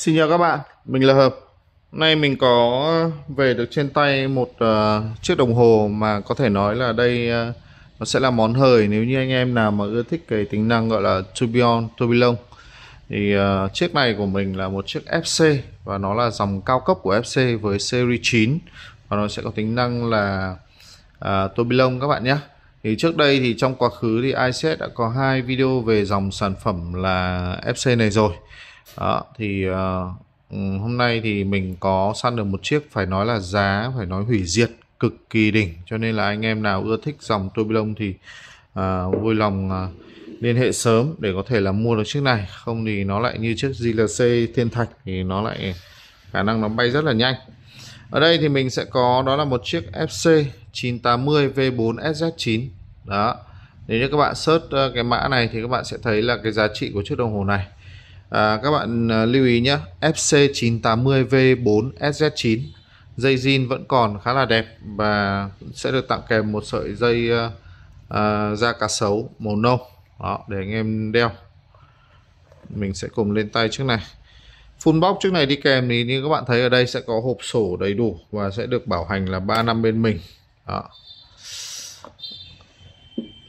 Xin chào các bạn, mình là Hợp Hôm nay mình có về được trên tay một uh, chiếc đồng hồ mà có thể nói là đây uh, nó sẽ là món hời nếu như anh em nào mà ưa thích cái tính năng gọi là to be thì uh, chiếc này của mình là một chiếc FC và nó là dòng cao cấp của FC với series 9 và nó sẽ có tính năng là uh, to các bạn nhé thì trước đây thì trong quá khứ thì iSet đã có hai video về dòng sản phẩm là FC này rồi đó, thì uh, hôm nay thì mình có săn được một chiếc phải nói là giá phải nói hủy diệt cực kỳ đỉnh cho nên là anh em nào ưa thích dòng tôi lông thì uh, vui lòng uh, liên hệ sớm để có thể là mua được chiếc này không thì nó lại như chiếc GLC thiên thạch thì nó lại khả năng nó bay rất là nhanh ở đây thì mình sẽ có đó là một chiếc FC 980 V4 SZ9 đó nếu như các bạn search cái mã này thì các bạn sẽ thấy là cái giá trị của chiếc đồng hồ này À, các bạn à, lưu ý nhé, FC980V4 SZ9 dây zin vẫn còn khá là đẹp và sẽ được tặng kèm một sợi dây uh, uh, da cá sấu màu nâu đó, để anh em đeo mình sẽ cùng lên tay trước này full box trước này đi kèm thì như các bạn thấy ở đây sẽ có hộp sổ đầy đủ và sẽ được bảo hành là 3 năm bên mình đó.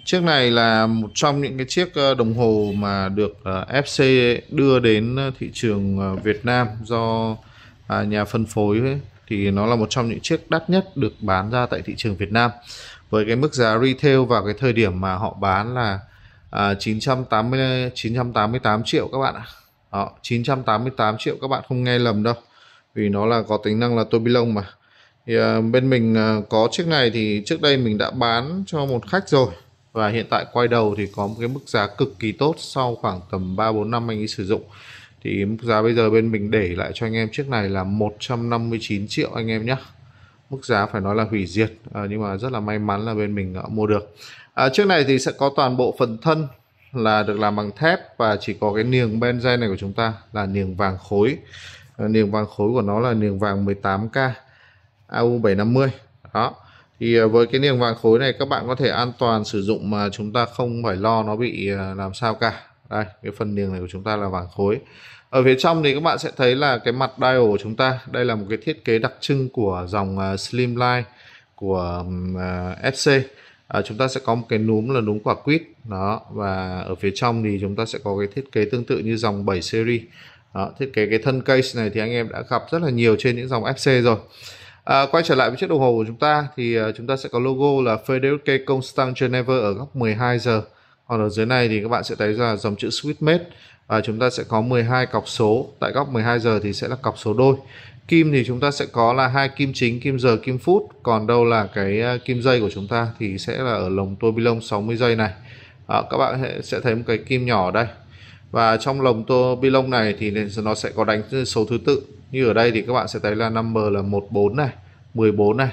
Chiếc này là một trong những cái chiếc ờ, đồng hồ mà được ờ, FC đưa đến ờ, thị trường Việt Nam do à, nhà phân phối ấy. thì nó là một trong những chiếc đắt nhất được bán ra tại thị trường Việt Nam với cái mức giá retail vào cái thời điểm mà họ bán là 980 à, 988 triệu các bạn ạ. Đó, 988 triệu các bạn không nghe lầm đâu. Vì nó là có tính năng là tô bi lông mà. Thì bên mình có chiếc này thì trước đây mình đã bán cho một khách rồi và hiện tại quay đầu thì có một cái mức giá cực kỳ tốt sau khoảng tầm 3 4 năm anh ấy sử dụng thì mức giá bây giờ bên mình để lại cho anh em chiếc này là 159 triệu anh em nhé mức giá phải nói là hủy diệt à, nhưng mà rất là may mắn là bên mình đã mua được à, chiếc này thì sẽ có toàn bộ phần thân là được làm bằng thép và chỉ có cái niềng benzay này của chúng ta là niềng vàng khối à, niềng vàng khối của nó là niềng vàng 18k AU750 đó thì ờ, với cái niềng vàng khối này các bạn có thể an toàn sử dụng mà chúng ta không phải lo nó bị ờ, làm sao cả đây cái phần niềng này của chúng ta là vàng khối ở phía trong thì các bạn sẽ thấy là cái mặt dial của chúng ta đây là một cái thiết kế đặc trưng của dòng ờ, slimline của fc à, chúng ta sẽ có một cái núm là núm quả quýt đó và ở phía trong thì chúng ta sẽ có cái thiết kế tương tự như dòng 7 series đó, thiết kế cái thân case này thì anh em đã gặp rất là nhiều trên những dòng fc rồi À, quay trở lại với chiếc đồng hồ của chúng ta thì à, chúng ta sẽ có logo là Federico Constant Geneva ở góc 12 giờ. Còn ở dưới này thì các bạn sẽ thấy ra dòng chữ Swiss Made. À, chúng ta sẽ có 12 cọc số tại góc 12 giờ thì sẽ là cọc số đôi. Kim thì chúng ta sẽ có là hai kim chính, kim giờ, kim phút. Còn đâu là cái à, kim dây của chúng ta thì sẽ là ở lồng tua bi lông 60 giây này. À, các bạn sẽ thấy một cái kim nhỏ ở đây và trong lồng tô bi lông này thì nó sẽ có đánh số thứ tự như ở đây thì các bạn sẽ thấy là number là 14 này 14 này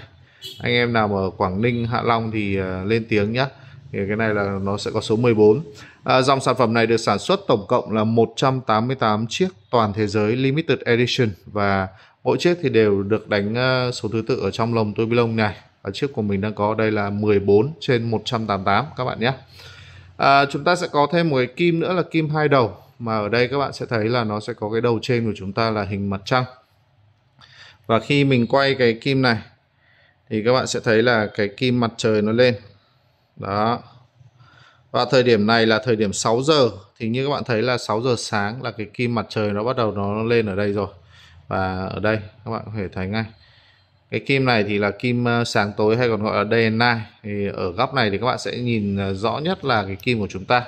anh em nào ở Quảng Ninh Hạ Long thì à, lên tiếng nhé thì cái này là nó sẽ có số 14 à, dòng sản phẩm này được sản xuất tổng cộng là 188 chiếc toàn thế giới limited edition và mỗi chiếc thì đều được đánh à, số thứ tự ở trong lồng tôi bi lông này và chiếc của mình đang có đây là 14 trên 188 các bạn nhé à, chúng ta sẽ có thêm một cái kim nữa là kim hai đầu mà ở đây các bạn sẽ thấy là nó sẽ có cái đầu trên của chúng ta là hình mặt trăng và khi mình quay cái kim này thì các bạn sẽ thấy là cái kim mặt trời nó lên đó và thời điểm này là thời điểm 6 giờ thì như các bạn thấy là 6 giờ sáng là cái kim mặt trời nó bắt đầu nó lên ở đây rồi và ở đây các bạn có thể thấy ngay cái kim này thì là kim ờ, sáng tối hay còn gọi là DNA thì ở góc này thì các bạn sẽ nhìn ờ, rõ nhất là cái kim của chúng ta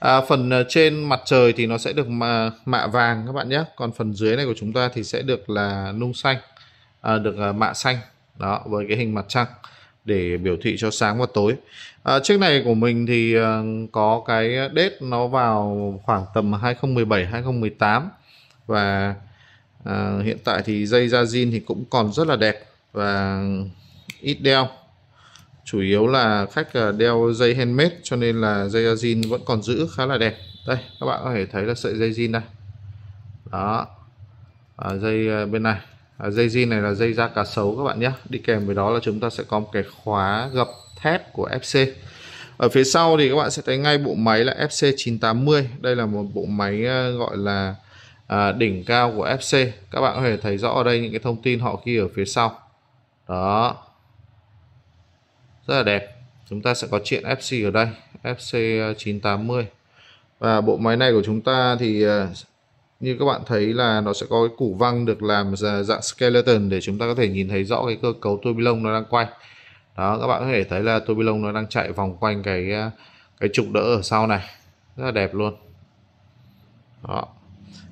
à, phần ờ, trên mặt trời thì nó sẽ được mạ, mạ vàng các bạn nhé còn phần dưới này của chúng ta thì sẽ được là nung xanh à, được mạ xanh đó với cái hình mặt trăng để biểu thị cho sáng và tối à, chiếc này của mình thì có cái date nó vào khoảng tầm 2017 2018 và À, hiện tại thì dây da zin thì cũng còn rất là đẹp và ít đeo chủ yếu là khách ờ, đeo dây handmade cho nên là dây zin vẫn còn giữ khá là đẹp đây các bạn có thể thấy là sợi dây zin đây đó à, dây ờ, bên này à, dây zin này là dây da cá sấu các bạn nhé đi kèm với đó là chúng ta sẽ có một cái khóa gập thép của FC ở phía sau thì các bạn sẽ thấy ngay bộ máy là FC980 đây là một bộ máy ờ, gọi là à, đỉnh cao của FC các bạn có thể thấy rõ ở đây những cái thông tin họ ghi ở phía sau đó rất là đẹp chúng ta sẽ có chuyện FC ở đây FC 980 ờ, và bộ máy này của chúng ta thì ờ, như các bạn thấy là nó sẽ có cái củ văng được làm dạng skeleton để chúng ta có thể nhìn thấy rõ cái cơ cấu tua bi lông nó đang quay đó các bạn có thể thấy là tua bi lông nó đang chạy vòng quanh cái ờ, cái trục đỡ ở sau này rất là đẹp luôn đó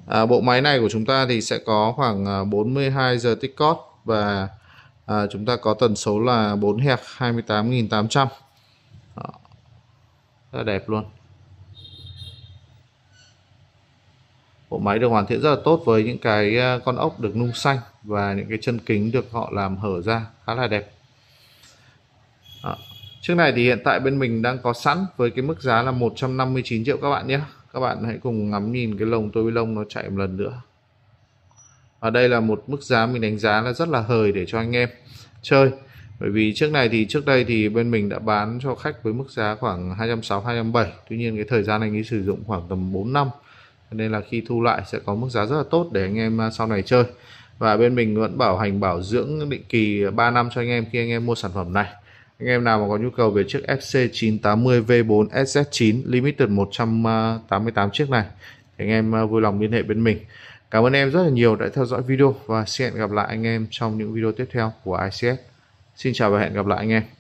à, bộ máy này của chúng ta thì sẽ có khoảng 42 giờ tích cót và à, chúng ta có tần số là 4 Hz 28800 Đó. rất là đẹp luôn bộ máy được hoàn thiện rất là tốt với những cái à, con ốc được nung xanh và những cái chân kính được họ làm hở ra khá là đẹp Đó. chiếc này thì hiện tại bên mình đang có sẵn với cái mức giá là 159 triệu các bạn nhé các bạn hãy cùng ngắm nhìn cái lồng tôi lông nó chạy một lần nữa ở đây là một mức giá mình đánh giá là rất là hời để cho anh em chơi bởi vì trước này thì trước đây thì bên mình đã bán cho khách với mức giá khoảng 260 207 tuy nhiên cái thời gian anh ấy sử dụng khoảng tầm 4 năm nên là khi thu lại sẽ có mức giá rất là tốt để anh em à, sau này chơi và bên mình vẫn bảo hành bảo dưỡng định kỳ 3 năm cho anh em khi anh em mua sản phẩm này anh em nào mà có nhu cầu về chiếc FC980 V4 SS9 Limited 188 à, chiếc này thì anh em à, vui lòng liên hệ bên mình Cảm ơn em rất là nhiều đã theo dõi video và xin hẹn gặp lại anh em trong những video tiếp theo của ICS. Xin chào và hẹn gặp lại anh em.